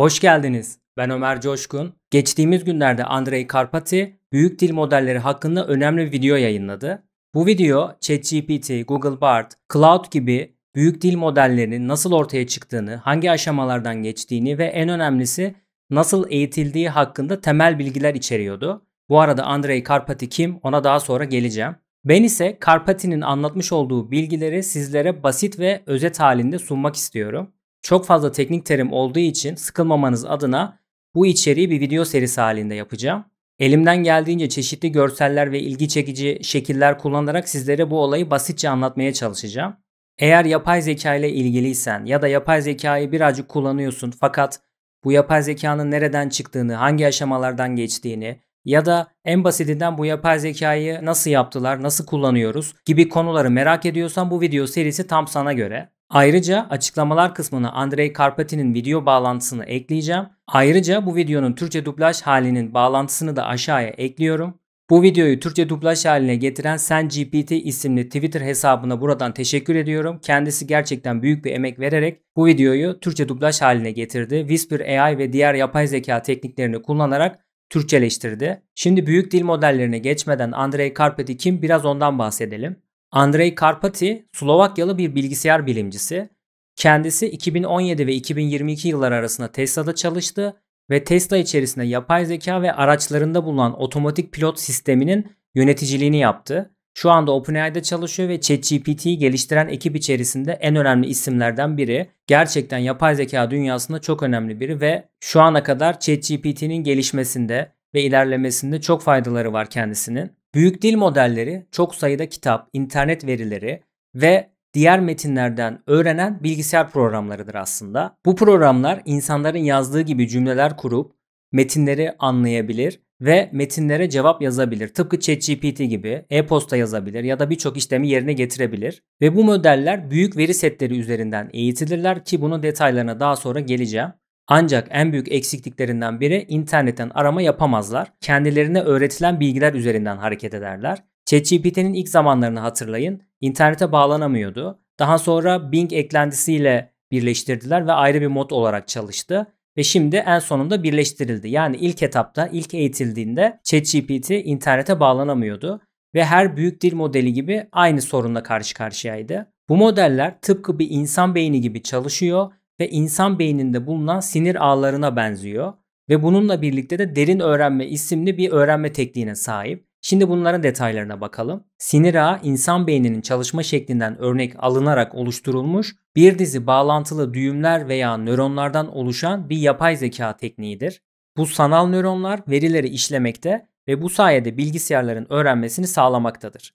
Hoş geldiniz. Ben Ömer Coşkun. Geçtiğimiz günlerde Andrei Karpati büyük dil modelleri hakkında önemli bir video yayınladı. Bu video ChatGPT, Google Bard, Cloud gibi büyük dil modellerinin nasıl ortaya çıktığını, hangi aşamalardan geçtiğini ve en önemlisi nasıl eğitildiği hakkında temel bilgiler içeriyordu. Bu arada Andrei Karpati kim ona daha sonra geleceğim. Ben ise Karpati'nin anlatmış olduğu bilgileri sizlere basit ve özet halinde sunmak istiyorum. Çok fazla teknik terim olduğu için sıkılmamanız adına bu içeriği bir video serisi halinde yapacağım. Elimden geldiğince çeşitli görseller ve ilgi çekici şekiller kullanarak sizlere bu olayı basitçe anlatmaya çalışacağım. Eğer yapay zeka ile ilgiliysen ya da yapay zekayı birazcık kullanıyorsun fakat bu yapay zekanın nereden çıktığını, hangi aşamalardan geçtiğini ya da en basitinden bu yapay zekayı nasıl yaptılar, nasıl kullanıyoruz gibi konuları merak ediyorsan bu video serisi tam sana göre. Ayrıca açıklamalar kısmına Andrei Karpatin'in video bağlantısını ekleyeceğim. Ayrıca bu videonun Türkçe dublaj halinin bağlantısını da aşağıya ekliyorum. Bu videoyu Türkçe dublaj haline getiren Sen GPT isimli Twitter hesabına buradan teşekkür ediyorum. Kendisi gerçekten büyük bir emek vererek bu videoyu Türkçe dublaj haline getirdi. Whisper AI ve diğer yapay zeka tekniklerini kullanarak Türkçeleştirdi. Şimdi büyük dil modellerine geçmeden Andrei Karpeti kim biraz ondan bahsedelim. Andrei Karpati, Slovakyalı bir bilgisayar bilimcisi. Kendisi 2017 ve 2022 yılları arasında Tesla'da çalıştı ve Tesla içerisinde yapay zeka ve araçlarında bulunan otomatik pilot sisteminin yöneticiliğini yaptı. Şu anda OpenAI'de çalışıyor ve ChatGPT'yi geliştiren ekip içerisinde en önemli isimlerden biri. Gerçekten yapay zeka dünyasında çok önemli biri ve şu ana kadar ChatGPT'nin gelişmesinde ve ilerlemesinde çok faydaları var kendisinin. Büyük dil modelleri çok sayıda kitap, internet verileri ve diğer metinlerden öğrenen bilgisayar programlarıdır aslında. Bu programlar insanların yazdığı gibi cümleler kurup metinleri anlayabilir ve metinlere cevap yazabilir. Tıpkı ChatGPT gibi e-posta yazabilir ya da birçok işlemi yerine getirebilir. Ve bu modeller büyük veri setleri üzerinden eğitilirler ki bunun detaylarına daha sonra geleceğim. Ancak en büyük eksikliklerinden biri internetten arama yapamazlar. Kendilerine öğretilen bilgiler üzerinden hareket ederler. ChatGPT'nin ilk zamanlarını hatırlayın. İnternete bağlanamıyordu. Daha sonra Bing eklentisiyle birleştirdiler ve ayrı bir mod olarak çalıştı ve şimdi en sonunda birleştirildi. Yani ilk etapta, ilk eğitildiğinde ChatGPT internete bağlanamıyordu ve her büyük dil modeli gibi aynı sorunla karşı karşıyaydı. Bu modeller tıpkı bir insan beyni gibi çalışıyor ve insan beyninde bulunan sinir ağlarına benziyor ve bununla birlikte de derin öğrenme isimli bir öğrenme tekniğine sahip. Şimdi bunların detaylarına bakalım. Sinir ağı insan beyninin çalışma şeklinden örnek alınarak oluşturulmuş bir dizi bağlantılı düğümler veya nöronlardan oluşan bir yapay zeka tekniğidir. Bu sanal nöronlar verileri işlemekte ve bu sayede bilgisayarların öğrenmesini sağlamaktadır.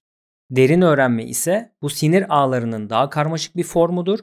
Derin öğrenme ise bu sinir ağlarının daha karmaşık bir formudur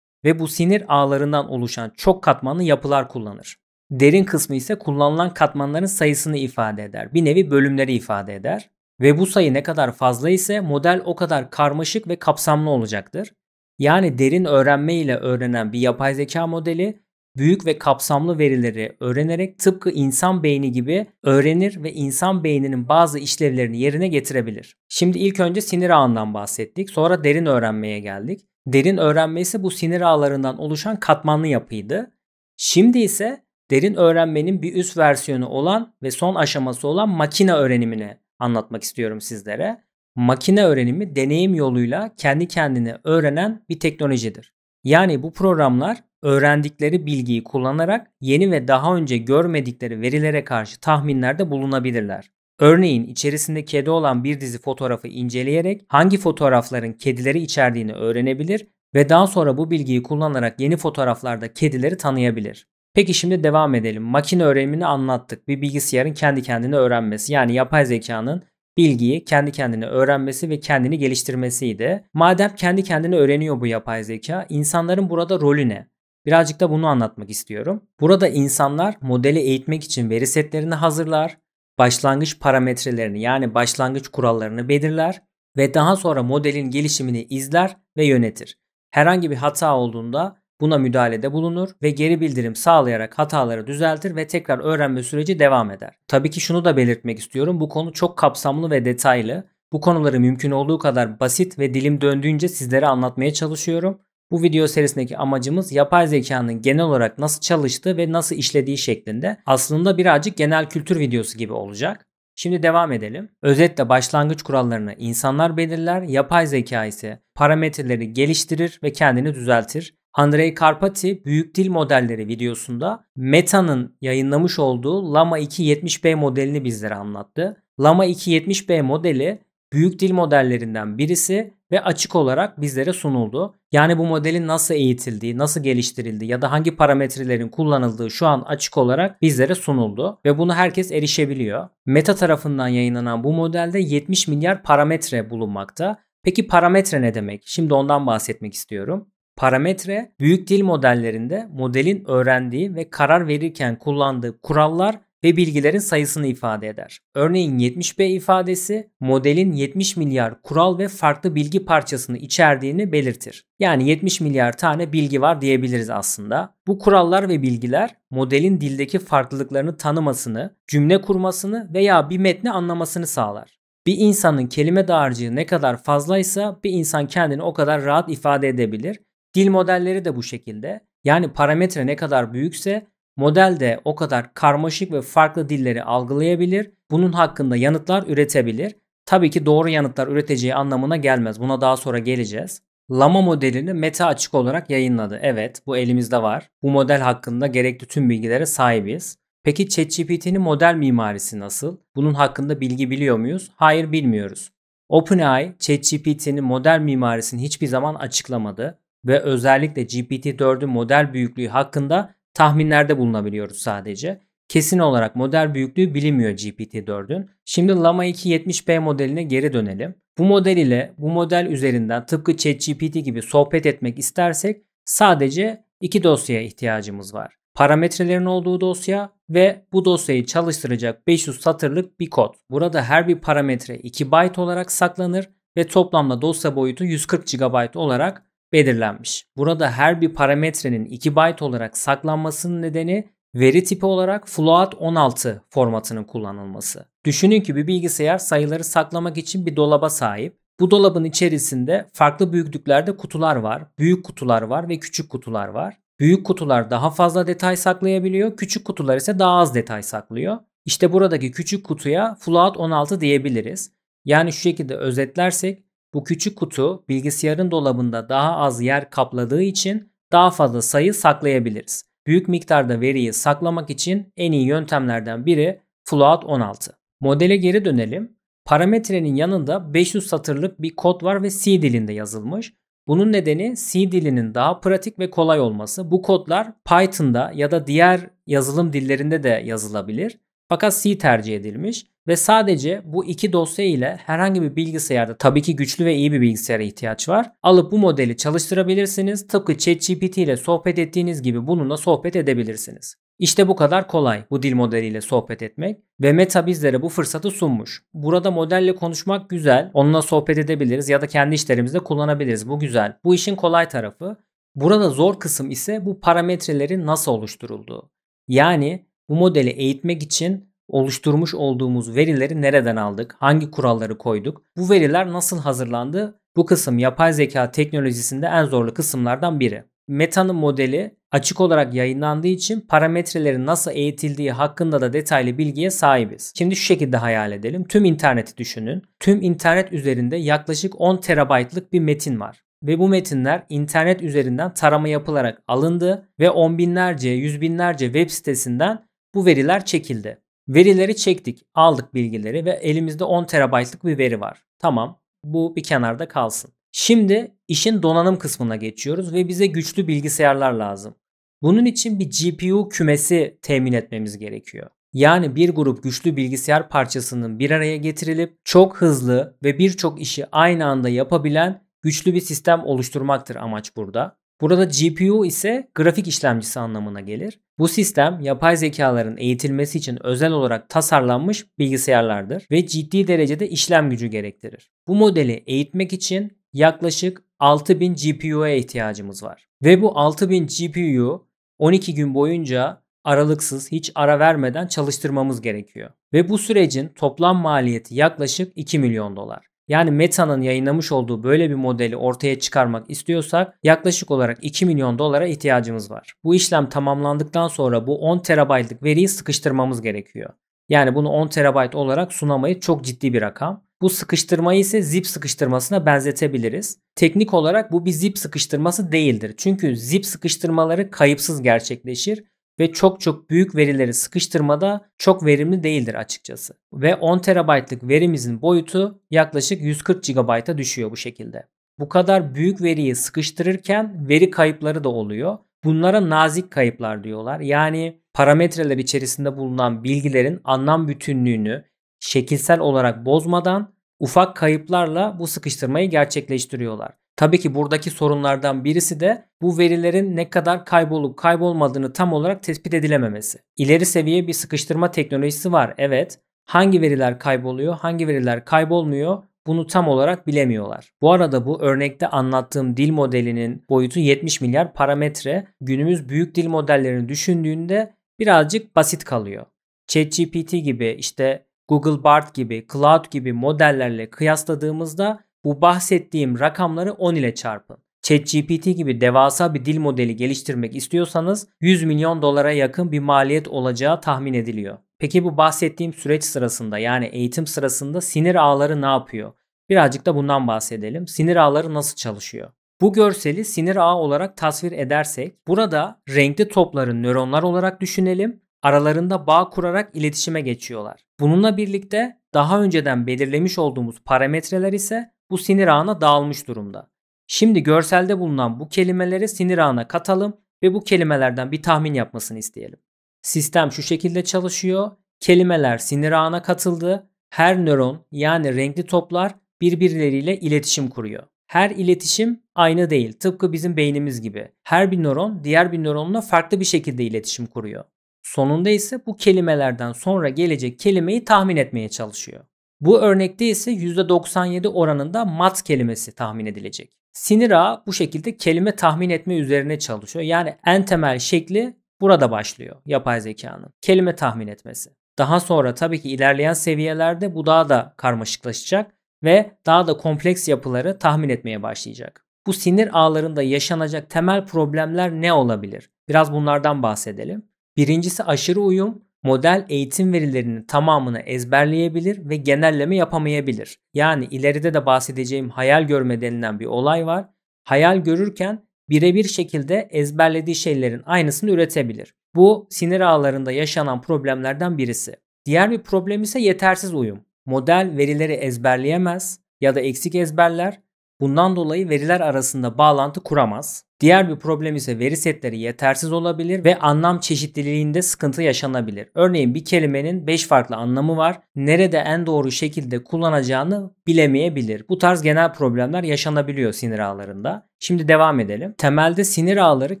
ve bu sinir ağlarından oluşan çok katmanlı yapılar kullanır. Derin kısmı ise kullanılan katmanların sayısını ifade eder. Bir nevi bölümleri ifade eder. Ve bu sayı ne kadar fazla ise model o kadar karmaşık ve kapsamlı olacaktır. Yani derin öğrenme ile öğrenen bir yapay zeka modeli büyük ve kapsamlı verileri öğrenerek tıpkı insan beyni gibi öğrenir ve insan beyninin bazı işlevlerini yerine getirebilir. Şimdi ilk önce sinir ağından bahsettik, sonra derin öğrenmeye geldik. Derin öğrenme ise bu sinir ağlarından oluşan katmanlı yapıydı. Şimdi ise derin öğrenmenin bir üst versiyonu olan ve son aşaması olan makine öğrenimini anlatmak istiyorum sizlere. Makine öğrenimi deneyim yoluyla kendi kendini öğrenen bir teknolojidir. Yani bu programlar öğrendikleri bilgiyi kullanarak yeni ve daha önce görmedikleri verilere karşı tahminlerde bulunabilirler. Örneğin içerisinde kedi olan bir dizi fotoğrafı inceleyerek hangi fotoğrafların kedileri içerdiğini öğrenebilir ve daha sonra bu bilgiyi kullanarak yeni fotoğraflarda kedileri tanıyabilir. Peki şimdi devam edelim. Makine öğrenimini anlattık. Bir bilgisayarın kendi kendine öğrenmesi yani yapay zekanın bilgiyi kendi kendine öğrenmesi ve kendini geliştirmesiydi. Madem kendi kendine öğreniyor bu yapay zeka, insanların burada rolü ne? Birazcık da bunu anlatmak istiyorum. Burada insanlar modeli eğitmek için veri setlerini hazırlar, başlangıç parametrelerini yani başlangıç kurallarını belirler ve daha sonra modelin gelişimini izler ve yönetir. Herhangi bir hata olduğunda buna müdahalede bulunur ve geri bildirim sağlayarak hataları düzeltir ve tekrar öğrenme süreci devam eder. Tabii ki şunu da belirtmek istiyorum. Bu konu çok kapsamlı ve detaylı. Bu konuları mümkün olduğu kadar basit ve dilim döndüğünce sizlere anlatmaya çalışıyorum. Bu video serisindeki amacımız yapay zekanın genel olarak nasıl çalıştığı ve nasıl işlediği şeklinde aslında birazcık genel kültür videosu gibi olacak. Şimdi devam edelim. Özetle başlangıç kurallarını insanlar belirler, yapay zeka ise parametreleri geliştirir ve kendini düzeltir. Andrei Karpati büyük dil modelleri videosunda Meta'nın yayınlamış olduğu Lama 70 b modelini bizlere anlattı. Lama 70 b modeli büyük dil modellerinden birisi ve açık olarak bizlere sunuldu. Yani bu modelin nasıl eğitildiği, nasıl geliştirildiği ya da hangi parametrelerin kullanıldığı şu an açık olarak bizlere sunuldu ve bunu herkes erişebiliyor. Meta tarafından yayınlanan bu modelde 70 milyar parametre bulunmakta. Peki parametre ne demek? Şimdi ondan bahsetmek istiyorum. Parametre, büyük dil modellerinde modelin öğrendiği ve karar verirken kullandığı kurallar ve bilgilerin sayısını ifade eder. Örneğin 70B ifadesi modelin 70 milyar kural ve farklı bilgi parçasını içerdiğini belirtir. Yani 70 milyar tane bilgi var diyebiliriz aslında. Bu kurallar ve bilgiler modelin dildeki farklılıklarını tanımasını, cümle kurmasını veya bir metni anlamasını sağlar. Bir insanın kelime dağarcığı ne kadar fazlaysa bir insan kendini o kadar rahat ifade edebilir. Dil modelleri de bu şekilde. Yani parametre ne kadar büyükse Model de o kadar karmaşık ve farklı dilleri algılayabilir, bunun hakkında yanıtlar üretebilir. Tabii ki doğru yanıtlar üreteceği anlamına gelmez. Buna daha sonra geleceğiz. Lama modelini Meta açık olarak yayınladı. Evet, bu elimizde var. Bu model hakkında gerekli tüm bilgilere sahibiz. Peki ChatGPT'nin model mimarisi nasıl? Bunun hakkında bilgi biliyor muyuz? Hayır, bilmiyoruz. OpenAI, ChatGPT'nin model mimarisini hiçbir zaman açıklamadı ve özellikle GPT-4'ün model büyüklüğü hakkında tahminlerde bulunabiliyoruz sadece. Kesin olarak model büyüklüğü bilinmiyor GPT-4'ün. Şimdi Llama 2 70 b modeline geri dönelim. Bu model ile bu model üzerinden tıpkı ChatGPT gibi sohbet etmek istersek sadece iki dosyaya ihtiyacımız var. Parametrelerin olduğu dosya ve bu dosyayı çalıştıracak 500 satırlık bir kod. Burada her bir parametre 2 byte olarak saklanır ve toplamda dosya boyutu 140 GB olarak belirlenmiş. Burada her bir parametrenin 2 byte olarak saklanmasının nedeni veri tipi olarak float 16 formatının kullanılması. Düşünün ki bir bilgisayar sayıları saklamak için bir dolaba sahip. Bu dolabın içerisinde farklı büyüklüklerde kutular var. Büyük kutular var ve küçük kutular var. Büyük kutular daha fazla detay saklayabiliyor, küçük kutular ise daha az detay saklıyor. İşte buradaki küçük kutuya float 16 diyebiliriz. Yani şu şekilde özetlersek bu küçük kutu bilgisayarın dolabında daha az yer kapladığı için daha fazla sayı saklayabiliriz. Büyük miktarda veriyi saklamak için en iyi yöntemlerden biri Float 16. Modele geri dönelim. Parametrenin yanında 500 satırlık bir kod var ve C dilinde yazılmış. Bunun nedeni C dilinin daha pratik ve kolay olması. Bu kodlar Python'da ya da diğer yazılım dillerinde de yazılabilir. Fakat C tercih edilmiş. Ve sadece bu iki dosya ile herhangi bir bilgisayarda tabii ki güçlü ve iyi bir bilgisayara ihtiyaç var. Alıp bu modeli çalıştırabilirsiniz. Tıpkı ChatGPT ile sohbet ettiğiniz gibi bununla sohbet edebilirsiniz. İşte bu kadar kolay bu dil modeliyle sohbet etmek ve Meta bizlere bu fırsatı sunmuş. Burada modelle konuşmak güzel, onunla sohbet edebiliriz ya da kendi işlerimizde kullanabiliriz. Bu güzel. Bu işin kolay tarafı. Burada zor kısım ise bu parametrelerin nasıl oluşturulduğu. Yani bu modeli eğitmek için oluşturmuş olduğumuz verileri nereden aldık, hangi kuralları koyduk, bu veriler nasıl hazırlandı? Bu kısım yapay zeka teknolojisinde en zorlu kısımlardan biri. Meta'nın modeli açık olarak yayınlandığı için parametrelerin nasıl eğitildiği hakkında da detaylı bilgiye sahibiz. Şimdi şu şekilde hayal edelim. Tüm interneti düşünün. Tüm internet üzerinde yaklaşık 10 terabaytlık bir metin var ve bu metinler internet üzerinden tarama yapılarak alındı ve on binlerce, yüz binlerce web sitesinden bu veriler çekildi. Verileri çektik, aldık bilgileri ve elimizde 10 terabaytlık bir veri var. Tamam, bu bir kenarda kalsın. Şimdi işin donanım kısmına geçiyoruz ve bize güçlü bilgisayarlar lazım. Bunun için bir GPU kümesi temin etmemiz gerekiyor. Yani bir grup güçlü bilgisayar parçasının bir araya getirilip çok hızlı ve birçok işi aynı anda yapabilen güçlü bir sistem oluşturmaktır amaç burada. Burada GPU ise grafik işlemcisi anlamına gelir. Bu sistem yapay zekaların eğitilmesi için özel olarak tasarlanmış bilgisayarlardır ve ciddi derecede işlem gücü gerektirir. Bu modeli eğitmek için yaklaşık 6000 GPU'ya ihtiyacımız var. Ve bu 6000 GPU'yu 12 gün boyunca aralıksız hiç ara vermeden çalıştırmamız gerekiyor. Ve bu sürecin toplam maliyeti yaklaşık 2 milyon dolar. Yani Meta'nın yayınlamış olduğu böyle bir modeli ortaya çıkarmak istiyorsak yaklaşık olarak 2 milyon dolara ihtiyacımız var. Bu işlem tamamlandıktan sonra bu 10 terabaytlık veriyi sıkıştırmamız gerekiyor. Yani bunu 10 terabayt olarak sunamayı çok ciddi bir rakam. Bu sıkıştırmayı ise zip sıkıştırmasına benzetebiliriz. Teknik olarak bu bir zip sıkıştırması değildir. Çünkü zip sıkıştırmaları kayıpsız gerçekleşir ve çok çok büyük verileri sıkıştırmada çok verimli değildir açıkçası. Ve 10 terabaytlık verimizin boyutu yaklaşık 140 GB'a düşüyor bu şekilde. Bu kadar büyük veriyi sıkıştırırken veri kayıpları da oluyor. Bunlara nazik kayıplar diyorlar. Yani parametreler içerisinde bulunan bilgilerin anlam bütünlüğünü şekilsel olarak bozmadan ufak kayıplarla bu sıkıştırmayı gerçekleştiriyorlar. Tabii ki buradaki sorunlardan birisi de bu verilerin ne kadar kaybolup kaybolmadığını tam olarak tespit edilememesi. İleri seviye bir sıkıştırma teknolojisi var evet. Hangi veriler kayboluyor, hangi veriler kaybolmuyor bunu tam olarak bilemiyorlar. Bu arada bu örnekte anlattığım dil modelinin boyutu 70 milyar parametre. Günümüz büyük dil modellerini düşündüğünde birazcık basit kalıyor. ChatGPT gibi işte Google Bard gibi, Cloud gibi modellerle kıyasladığımızda bu bahsettiğim rakamları 10 ile çarpın. ChatGPT gibi devasa bir dil modeli geliştirmek istiyorsanız 100 milyon dolara yakın bir maliyet olacağı tahmin ediliyor. Peki bu bahsettiğim süreç sırasında yani eğitim sırasında sinir ağları ne yapıyor? Birazcık da bundan bahsedelim. Sinir ağları nasıl çalışıyor? Bu görseli sinir ağı olarak tasvir edersek burada renkli topların nöronlar olarak düşünelim. Aralarında bağ kurarak iletişime geçiyorlar. Bununla birlikte daha önceden belirlemiş olduğumuz parametreler ise bu sinir ağına dağılmış durumda. Şimdi görselde bulunan bu kelimeleri sinir ağına katalım ve bu kelimelerden bir tahmin yapmasını isteyelim. Sistem şu şekilde çalışıyor. Kelimeler sinir ağına katıldı. Her nöron yani renkli toplar birbirleriyle iletişim kuruyor. Her iletişim aynı değil. Tıpkı bizim beynimiz gibi. Her bir nöron diğer bir nöronla farklı bir şekilde iletişim kuruyor. Sonunda ise bu kelimelerden sonra gelecek kelimeyi tahmin etmeye çalışıyor. Bu örnekte ise %97 oranında mat kelimesi tahmin edilecek. Sinir ağı bu şekilde kelime tahmin etme üzerine çalışıyor. Yani en temel şekli burada başlıyor yapay zekanın. Kelime tahmin etmesi. Daha sonra tabii ki ilerleyen seviyelerde bu daha da karmaşıklaşacak ve daha da kompleks yapıları tahmin etmeye başlayacak. Bu sinir ağlarında yaşanacak temel problemler ne olabilir? Biraz bunlardan bahsedelim. Birincisi aşırı uyum, model eğitim verilerinin tamamını ezberleyebilir ve genelleme yapamayabilir. Yani ileride de bahsedeceğim hayal görme denilen bir olay var. Hayal görürken birebir şekilde ezberlediği şeylerin aynısını üretebilir. Bu sinir ağlarında yaşanan problemlerden birisi. Diğer bir problem ise yetersiz uyum. Model verileri ezberleyemez ya da eksik ezberler. Bundan dolayı veriler arasında bağlantı kuramaz. Diğer bir problem ise veri setleri yetersiz olabilir ve anlam çeşitliliğinde sıkıntı yaşanabilir. Örneğin bir kelimenin 5 farklı anlamı var. Nerede en doğru şekilde kullanacağını bilemeyebilir. Bu tarz genel problemler yaşanabiliyor sinir ağlarında. Şimdi devam edelim. Temelde sinir ağları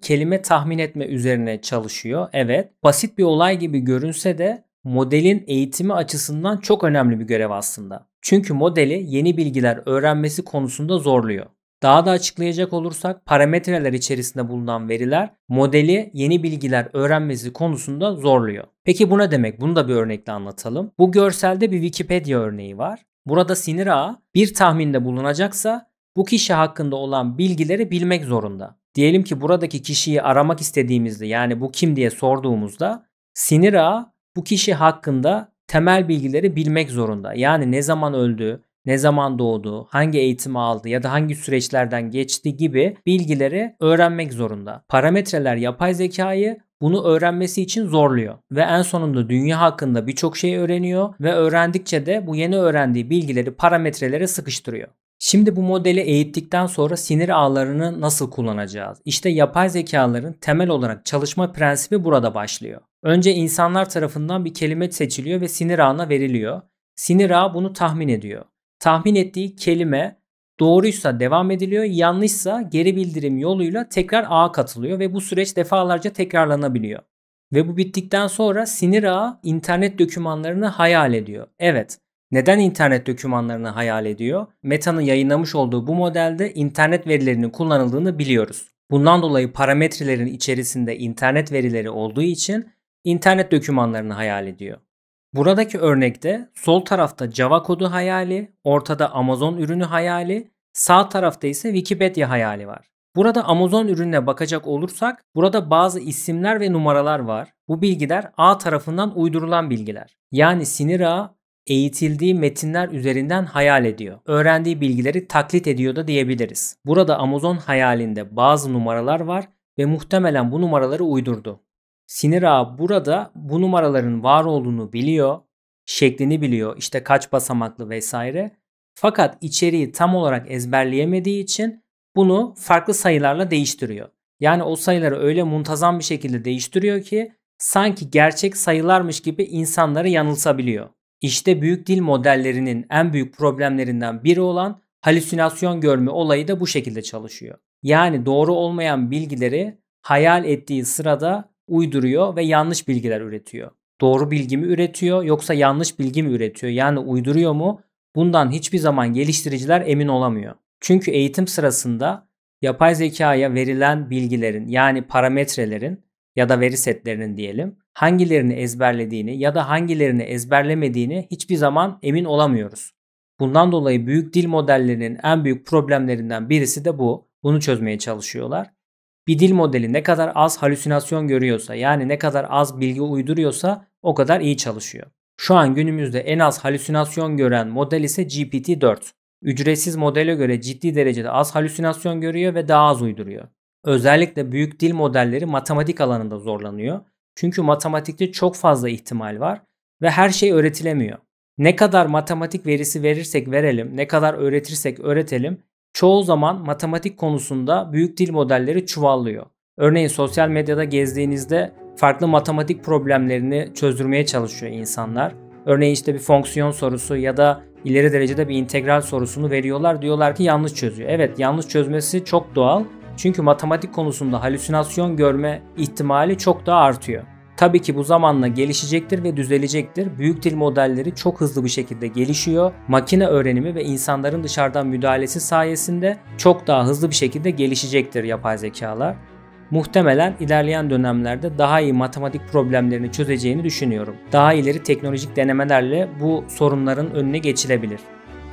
kelime tahmin etme üzerine çalışıyor. Evet, basit bir olay gibi görünse de modelin eğitimi açısından çok önemli bir görev aslında. Çünkü modeli yeni bilgiler öğrenmesi konusunda zorluyor. Daha da açıklayacak olursak parametreler içerisinde bulunan veriler modeli yeni bilgiler öğrenmesi konusunda zorluyor. Peki bu ne demek? Bunu da bir örnekle anlatalım. Bu görselde bir Wikipedia örneği var. Burada sinir ağı bir tahminde bulunacaksa bu kişi hakkında olan bilgileri bilmek zorunda. Diyelim ki buradaki kişiyi aramak istediğimizde yani bu kim diye sorduğumuzda sinir ağı bu kişi hakkında temel bilgileri bilmek zorunda. Yani ne zaman öldü, ne zaman doğdu, hangi eğitimi aldı ya da hangi süreçlerden geçti gibi bilgileri öğrenmek zorunda. Parametreler yapay zekayı bunu öğrenmesi için zorluyor ve en sonunda dünya hakkında birçok şey öğreniyor ve öğrendikçe de bu yeni öğrendiği bilgileri parametrelere sıkıştırıyor. Şimdi bu modeli eğittikten sonra sinir ağlarını nasıl kullanacağız? İşte yapay zekaların temel olarak çalışma prensibi burada başlıyor. Önce insanlar tarafından bir kelime seçiliyor ve sinir ağına veriliyor. Sinir ağı bunu tahmin ediyor tahmin ettiği kelime doğruysa devam ediliyor, yanlışsa geri bildirim yoluyla tekrar ağa katılıyor ve bu süreç defalarca tekrarlanabiliyor. Ve bu bittikten sonra sinir ağı internet dokümanlarını hayal ediyor. Evet, neden internet dokümanlarını hayal ediyor? Meta'nın yayınlamış olduğu bu modelde internet verilerinin kullanıldığını biliyoruz. Bundan dolayı parametrelerin içerisinde internet verileri olduğu için internet dokümanlarını hayal ediyor. Buradaki örnekte sol tarafta Java kodu hayali, ortada Amazon ürünü hayali, sağ tarafta ise Wikipedia hayali var. Burada Amazon ürününe bakacak olursak burada bazı isimler ve numaralar var. Bu bilgiler A tarafından uydurulan bilgiler. Yani sinir ağı eğitildiği metinler üzerinden hayal ediyor. Öğrendiği bilgileri taklit ediyor da diyebiliriz. Burada Amazon hayalinde bazı numaralar var ve muhtemelen bu numaraları uydurdu. Sinir ağı burada bu numaraların var olduğunu biliyor, şeklini biliyor, işte kaç basamaklı vesaire. Fakat içeriği tam olarak ezberleyemediği için bunu farklı sayılarla değiştiriyor. Yani o sayıları öyle muntazam bir şekilde değiştiriyor ki sanki gerçek sayılarmış gibi insanları yanılsabiliyor. İşte büyük dil modellerinin en büyük problemlerinden biri olan halüsinasyon görme olayı da bu şekilde çalışıyor. Yani doğru olmayan bilgileri hayal ettiği sırada uyduruyor ve yanlış bilgiler üretiyor. Doğru bilgi mi üretiyor yoksa yanlış bilgi mi üretiyor? Yani uyduruyor mu? Bundan hiçbir zaman geliştiriciler emin olamıyor. Çünkü eğitim sırasında yapay zekaya verilen bilgilerin yani parametrelerin ya da veri setlerinin diyelim hangilerini ezberlediğini ya da hangilerini ezberlemediğini hiçbir zaman emin olamıyoruz. Bundan dolayı büyük dil modellerinin en büyük problemlerinden birisi de bu. Bunu çözmeye çalışıyorlar. Bir dil modeli ne kadar az halüsinasyon görüyorsa yani ne kadar az bilgi uyduruyorsa o kadar iyi çalışıyor. Şu an günümüzde en az halüsinasyon gören model ise GPT-4. Ücretsiz modele göre ciddi derecede az halüsinasyon görüyor ve daha az uyduruyor. Özellikle büyük dil modelleri matematik alanında zorlanıyor. Çünkü matematikte çok fazla ihtimal var ve her şey öğretilemiyor. Ne kadar matematik verisi verirsek verelim, ne kadar öğretirsek öğretelim Çoğu zaman matematik konusunda büyük dil modelleri çuvallıyor. Örneğin sosyal medyada gezdiğinizde farklı matematik problemlerini çözdürmeye çalışıyor insanlar. Örneğin işte bir fonksiyon sorusu ya da ileri derecede bir integral sorusunu veriyorlar. Diyorlar ki yanlış çözüyor. Evet yanlış çözmesi çok doğal. Çünkü matematik konusunda halüsinasyon görme ihtimali çok daha artıyor. Tabii ki bu zamanla gelişecektir ve düzelecektir. Büyük dil modelleri çok hızlı bir şekilde gelişiyor. Makine öğrenimi ve insanların dışarıdan müdahalesi sayesinde çok daha hızlı bir şekilde gelişecektir yapay zekalar. Muhtemelen ilerleyen dönemlerde daha iyi matematik problemlerini çözeceğini düşünüyorum. Daha ileri teknolojik denemelerle bu sorunların önüne geçilebilir.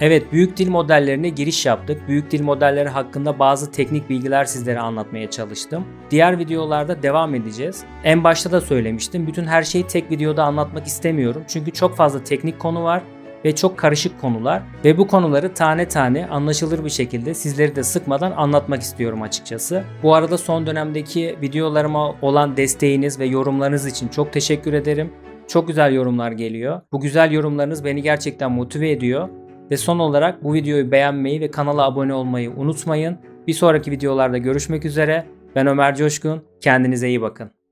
Evet büyük dil modellerine giriş yaptık. Büyük dil modelleri hakkında bazı teknik bilgiler sizlere anlatmaya çalıştım. Diğer videolarda devam edeceğiz. En başta da söylemiştim. Bütün her şeyi tek videoda anlatmak istemiyorum. Çünkü çok fazla teknik konu var ve çok karışık konular ve bu konuları tane tane anlaşılır bir şekilde sizleri de sıkmadan anlatmak istiyorum açıkçası. Bu arada son dönemdeki videolarıma olan desteğiniz ve yorumlarınız için çok teşekkür ederim. Çok güzel yorumlar geliyor. Bu güzel yorumlarınız beni gerçekten motive ediyor ve son olarak bu videoyu beğenmeyi ve kanala abone olmayı unutmayın. Bir sonraki videolarda görüşmek üzere. Ben Ömer Coşkun. Kendinize iyi bakın.